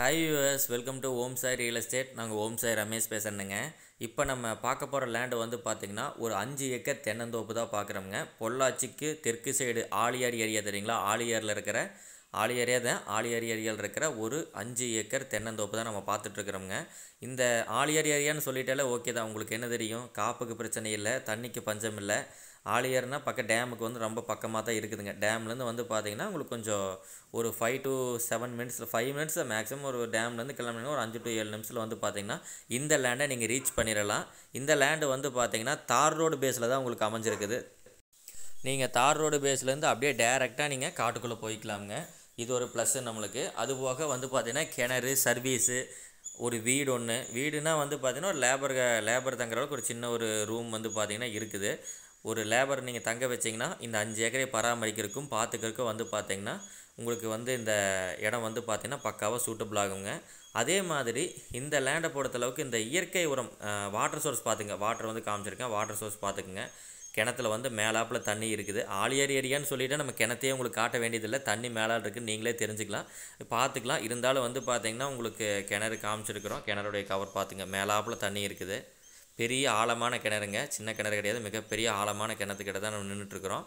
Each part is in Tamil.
hi us welcome to Om Sai real estate நாங்கள் ஓம் சாய் ரமேஷ் பேசுகிறேங்க இப்போ நம்ம பார்க்க போகிற லேண்டு வந்து பார்த்திங்கன்னா ஒரு அஞ்சு ஏக்கர் தென்னந்தோப்பு தான் பார்க்குறோங்க பொள்ளாச்சிக்கு தெற்கு சைடு ஆலியார் ஏரியா தெரியுங்களா ஆலியாரில் இருக்கிற ஆளியறியாத ஆளியறி அரியல் இருக்கிற ஒரு அஞ்சு ஏக்கர் தென்னந்தோப்பு தான் நம்ம பார்த்துட்ருக்குறோங்க இந்த ஆளியறி ஏரியான்னு சொல்லிட்டாலே ஓகே தான் உங்களுக்கு என்ன தெரியும் காப்புக்கு பிரச்சனை இல்லை தண்ணிக்கு பஞ்சம் இல்லை ஆலியர்னால் பக்கம் டேமுக்கு வந்து ரொம்ப பக்கமாக தான் இருக்குதுங்க டேம்லேருந்து வந்து பார்த்தீங்கன்னா உங்களுக்கு கொஞ்சம் ஒரு ஃபைவ் டு செவன் மினிட்ஸில் ஃபைவ் மினிட்ஸில் மேக்ஸிமம் ஒரு டேம்லேருந்து கிளம்புனீங்கன்னா ஒரு அஞ்சு டு ஏழு நிமிஷத்தில் வந்து பார்த்தீங்கன்னா இந்த லேண்டை நீங்கள் ரீச் பண்ணிடலாம் இந்த லேண்டு வந்து பார்த்தீங்கன்னா தார் ரோடு பேஸில் தான் உங்களுக்கு அமைஞ்சிருக்குது நீங்கள் தார் ரோடு பேஸ்லேருந்து அப்படியே டேரெக்டாக நீங்கள் காட்டுக்குள்ளே போய்க்கலாமுங்க இது ஒரு ப்ளஸ்ஸு நம்மளுக்கு அது போக வந்து பார்த்தீங்கன்னா கிணறு சர்வீஸு ஒரு வீடு ஒன்று வீடுனா வந்து பார்த்தீங்கன்னா ஒரு லேபர் லேபர் தங்குற அளவுக்கு ஒரு சின்ன ஒரு ரூம் வந்து பார்த்திங்கன்னா இருக்குது ஒரு லேபர் நீங்கள் தங்க வச்சிங்கன்னா இந்த அஞ்சு ஏக்கரை பராமரிக்கிறதுக்கும் பார்த்துக்கிறதுக்கும் வந்து பார்த்தீங்கன்னா உங்களுக்கு வந்து இந்த இடம் வந்து பார்த்திங்கன்னா பக்காவாக சூட்டபிள் ஆகுங்க அதே மாதிரி இந்த லேண்டை பொறுத்தளவுக்கு இந்த இயற்கை உரம் வாட்டர் சோர்ஸ் பார்த்துங்க வாட்டர் வந்து காமிச்சிருக்கேன் வாட்டர் சோர்ஸ் பார்த்துக்குங்க கிணத்துல வந்து மேலாப்பில் தண்ணி இருக்குது ஆலியார் ஏரியான்னு சொல்லிவிட்டு நம்ம கிணத்தையே உங்களுக்கு காட்ட வேண்டியதில்லை தண்ணி மேலால் இருக்குதுன்னு நீங்களே தெரிஞ்சுக்கலாம் பார்த்துக்கலாம் இருந்தாலும் வந்து பார்த்திங்கன்னா உங்களுக்கு கிணறு காமிச்சிருக்கிறோம் கிணறுடைய கவர் பார்த்துங்க மேலாப்பில் தண்ணி இருக்குது பெரிய ஆழமான கிணறுங்க சின்ன கிணறு கிடையாது மிகப்பெரிய ஆழமான கிணத்துக்கிட்ட தான் நம்ம நின்றுட்டுருக்குறோம்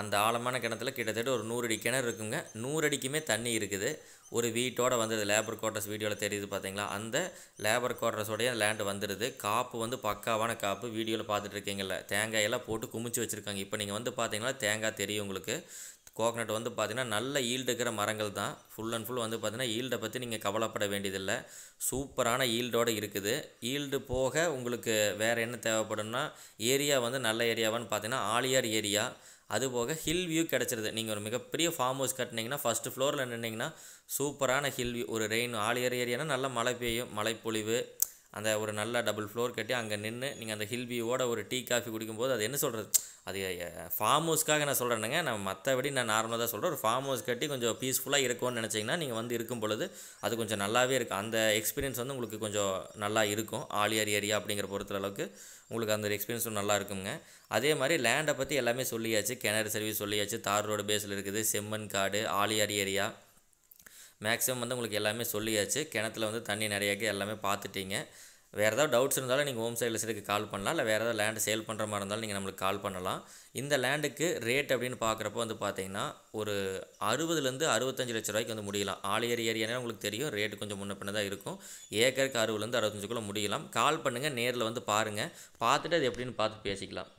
அந்த ஆழமான கிணத்துல கிட்டத்தட்ட ஒரு நூறு அடி கிணறு இருக்குங்க நூறு அடிக்குமே தண்ணி இருக்குது ஒரு வீட்டோட வந்துடுது லேபர் குவார்டர்ஸ் வீடியோவில் தெரியுது பார்த்தீங்களா அந்த லேபர் குவார்டர்ஸோடைய லேண்டு வந்துடுது காப்பு வந்து பக்காவான காப்பு வீடியோவில் பார்த்துட்டு இருக்கீங்கல்ல தேங்காயெல்லாம் போட்டு குமிச்சு வச்சுருக்காங்க இப்போ நீங்கள் வந்து பார்த்தீங்கன்னா தேங்காய் தெரியும் உங்களுக்கு கோகனட் வந்து பார்த்தீங்கன்னா நல்ல ஈல்டு இருக்கிற மரங்கள் தான் ஃபுல் அண்ட் ஃபுல் வந்து பார்த்திங்கன்னா ஈல்டை பற்றி நீங்கள் கவலைப்பட வேண்டியதில்லை சூப்பரான ஈல்டோடு இருக்குது ஈல்டு போக உங்களுக்கு வேறு என்ன தேவைப்படும்னா ஏரியா வந்து நல்ல ஏரியாவான்னு பார்த்தீங்கன்னா ஆலியார் ஏரியா அதுபோக ஹில் வியூ கிடச்சிருது நீங்கள் ஒரு மிகப்பெரிய ஃபார்ம் ஹவுஸ் கட்டினீங்கன்னா ஃபஸ்ட்டு ஃப்ளோரில் நின்னீங்கன்னா சூப்பரான ஹில் வியூ ஒரு ரெயின் ஆல் ஏர் ஏரியானா நல்லா மழை பெய்யும் மழைப்பொழிவு அந்த ஒரு நல்ல டபுள் ஃப்ளோர் கட்டி அங்கே நின்று நீங்கள் அந்த ஹில் வியூவோட ஒரு டீ காஃபி குடிக்கும்போது அது என்ன சொல்கிறது அது ஃபார்ம் ஹவுஸ்க்காக நான் சொல்கிறேனுங்க நான் மற்றபடி நான் நார்மலாக தான் சொல்கிறேன் ஒரு ஃபார்ம் ஹவுஸ் கட்டி கொஞ்சம் பீஸ்ஃபுல்லாக இருக்கும்னு நினச்சிங்கன்னா நீங்கள் வந்து இருக்கும் பொழுது அது கொஞ்சம் நல்லாவே இருக்கும் அந்த எக்ஸ்பீரியன்ஸ் வந்து உங்களுக்கு கொஞ்சம் நல்லா இருக்கும் ஆலியர் ஏரியா அப்படிங்கிற பொறுத்த அளவுக்கு உங்களுக்கு அந்த எக்ஸ்பீரியன்ஸும் நல்லா இருக்குங்க அதே மாதிரி லேண்டை பற்றி எல்லாமே சொல்லியாச்சு கிணறு சர்வீஸ் சொல்லியாச்சு தார் ரோடு பேஸில் இருக்குது செம்மன் காடு ஆலியார் ஏரியா மேக்ஸிமம் வந்து உங்களுக்கு எல்லாமே சொல்லியாச்சு கிணத்துல வந்து தண்ணி நிறையாக்கி எல்லாமே பார்த்துட்டீங்க வேறு ஏதாவது டவுட்ஸ் இருந்தாலும் நீங்கள் ஹோம் சைடில் சைடுக்கு கால் பண்ணலாம் இல்லை வேறு ஏதாவது லேண்டு சேல் பண்ணுற மாதிரி இருந்தாலும் நீங்கள் நம்மளுக்கு கால் பண்ணலாம் இந்த லேண்டுக்கு ரேட் அப்படின்னு பார்க்குறப்போ வந்து பார்த்தீங்கன்னா ஒரு அறுபதுலேருந்து அறுபத்தஞ்சு லட்ச ரூபாய்க்கு வந்து முடியலாம் ஆலியர் ஏரியானே உங்களுக்கு தெரியும் ரேட்டு கொஞ்சம் முன்ன பின்ன தான் இருக்கும் ஏக்கருக்கு அறுபதுலேருந்து அறுபத்தஞ்சுக்குள்ளே முடியலாம் கால் பண்ணுங்கள் நேரில் வந்து பாருங்கள் பார்த்துட்டு அது எப்படின்னு பார்த்து பேசிக்கலாம்